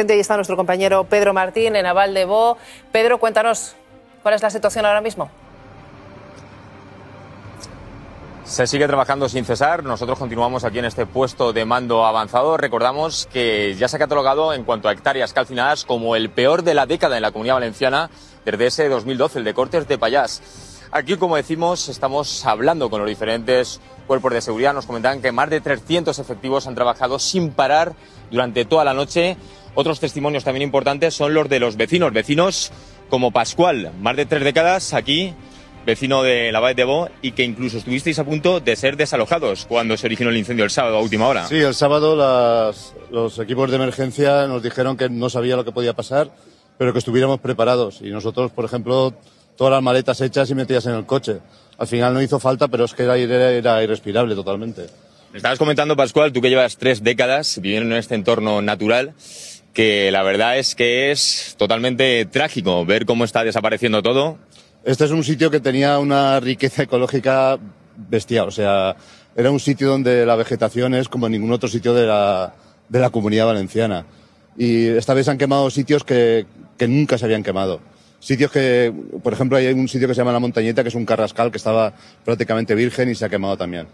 Ahí está nuestro compañero Pedro Martín en Aval Pedro, cuéntanos, ¿cuál es la situación ahora mismo? Se sigue trabajando sin cesar. Nosotros continuamos aquí en este puesto de mando avanzado. Recordamos que ya se ha catalogado en cuanto a hectáreas calcinadas como el peor de la década en la comunidad valenciana desde ese 2012, el de Cortes de Payás. Aquí, como decimos, estamos hablando con los diferentes cuerpos de seguridad. Nos comentan que más de 300 efectivos han trabajado sin parar durante toda la noche otros testimonios también importantes son los de los vecinos, vecinos como Pascual, más de tres décadas aquí, vecino de la Valle de Bo, y que incluso estuvisteis a punto de ser desalojados cuando se originó el incendio el sábado a última hora. Sí, el sábado los equipos de emergencia nos dijeron que no sabía lo que podía pasar, pero que estuviéramos preparados. Y nosotros, por ejemplo, todas las maletas hechas y metidas en el coche. Al final no hizo falta, pero es que era, era, era irrespirable totalmente. Me estabas comentando, Pascual, tú que llevas tres décadas viviendo en este entorno natural, que la verdad es que es totalmente trágico ver cómo está desapareciendo todo. Este es un sitio que tenía una riqueza ecológica bestial, o sea, era un sitio donde la vegetación es como ningún otro sitio de la, comunidad valenciana. Y esta vez han quemado sitios que, que nunca se habían quemado sitios que, por ejemplo, hay un sitio que se llama La Montañeta, que es un carrascal que estaba prácticamente virgen y se ha quemado también.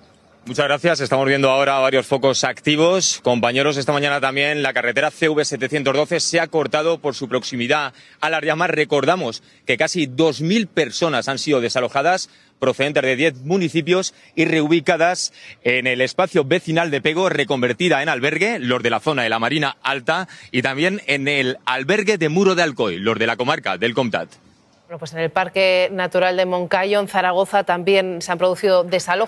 Muchas gracias. Estamos viendo ahora varios focos activos. Compañeros, esta mañana también la carretera CV712 se ha cortado por su proximidad a las llamas. Recordamos que casi 2.000 personas han sido desalojadas procedentes de 10 municipios y reubicadas en el espacio vecinal de Pego, reconvertida en albergue, los de la zona de la Marina Alta, y también en el albergue de Muro de Alcoy, los de la comarca del Comtat. pues en el Parque Natural de Moncayo, en Zaragoza, también se han producido desalojos.